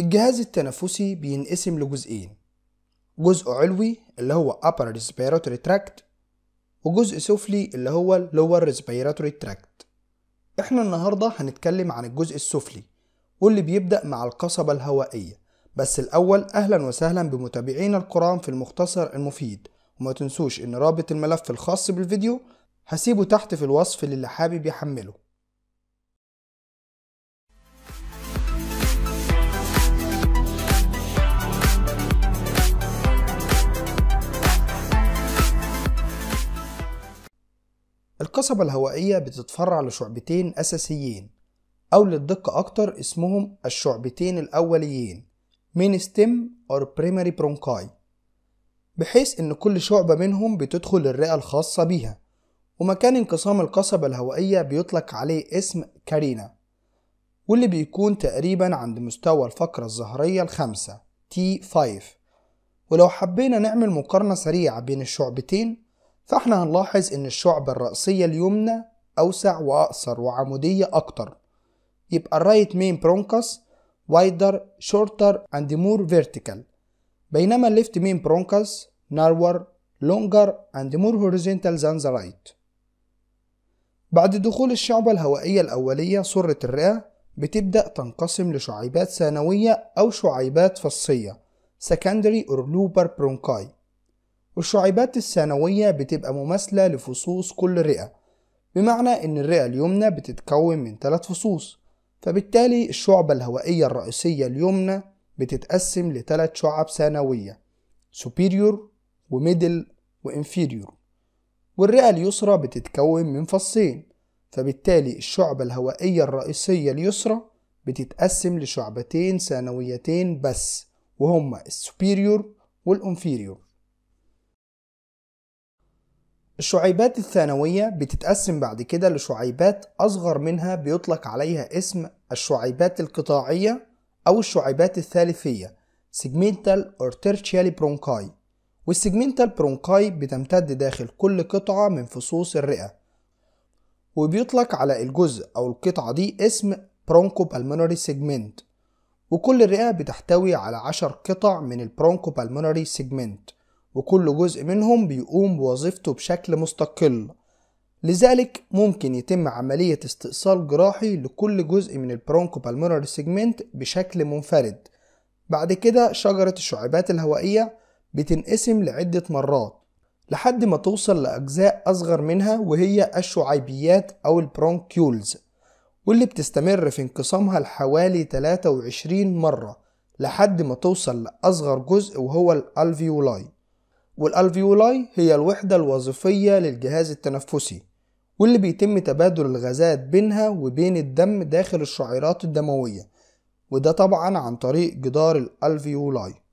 الجهاز التنفسي بينقسم لجزئين جزء علوي اللي هو upper respiratory tract وجزء سفلي اللي هو lower respiratory tract احنا النهاردة هنتكلم عن الجزء السفلي واللي بيبدأ مع القصبة الهوائية بس الأول أهلا وسهلا بمتابعينا الكرام في المختصر المفيد وما تنسوش إن رابط الملف الخاص بالفيديو هسيبه تحت في الوصف للي حابب يحمله القصبة الهوائية بتتفرع لشعبتين أساسيين أو للدقة أكتر اسمهم الشعبتين الأوليين ستيم أو بريماري برونكاي بحيث إن كل شعبة منهم بتدخل الرئة الخاصة بيها ومكان انقسام القصبة الهوائية بيطلق عليه اسم كارينا واللي بيكون تقريبا عند مستوى الفقرة الظهرية الخامسة T5 ولو حبينا نعمل مقارنة سريعة بين الشعبتين فاحنا هنلاحظ ان الشعب الرأسية اليمنى اوسع واقصر وعمودية اكتر يبقى الرايت مين برونكس وايدر شورتر اند مور فيرتيكال بينما الليفت مين برونكس نارور لونجر اند مور هوريزونتال ذان ذا رايت بعد دخول الشعبة الهوائية الأولية صرة الرئة بتبدأ تنقسم لشعيبات ثانوية أو شعيبات فصية secondary or looper bronchi والشعيبات الثانوية بتبقى مماثلة لفصوص كل رئة بمعنى إن الرئة اليمنى بتتكون من ثلاث فصوص فبالتالي الشعبة الهوائية الرئيسية اليمنى بتتقسم لثلاث شعب ثانوية superior وميدل وانفيريور والرئة اليسرى بتتكون من فصين فبالتالي الشعبة الهوائية الرئيسية اليسرى بتتقسم لشعبتين ثانويتين بس وهما السوبيريور والانفيريور الشعيبات الثانوية بتتقسم بعد كده لشعيبات أصغر منها بيطلق عليها اسم الشعيبات القطاعية أو الشعيبات الثالثية segmental or tertiary bronchi والسجمنتال برونكاي بتمتد داخل كل قطعة من فصوص الرئة وبيطلق على الجزء أو القطعة دي اسم bronchopulmonary segment سيجمنت وكل رئة بتحتوي على عشر قطع من البرونكو بالمونري سيجمنت وكل جزء منهم بيقوم بوظيفته بشكل مستقل لذلك ممكن يتم عملية استئصال جراحي لكل جزء من البرونكو بالمونر سيجمنت بشكل منفرد بعد كده شجرة الشعبات الهوائية بتنقسم لعدة مرات لحد ما توصل لأجزاء أصغر منها وهي الشعيبيات أو البرونكيولز واللي بتستمر في انقسامها لحوالي 23 مرة لحد ما توصل لأصغر جزء وهو الألفيولاي والألفيولاي هي الوحدة الوظيفية للجهاز التنفسي واللي بيتم تبادل الغازات بينها وبين الدم داخل الشعيرات الدموية وده طبعا عن طريق جدار الألفيولاي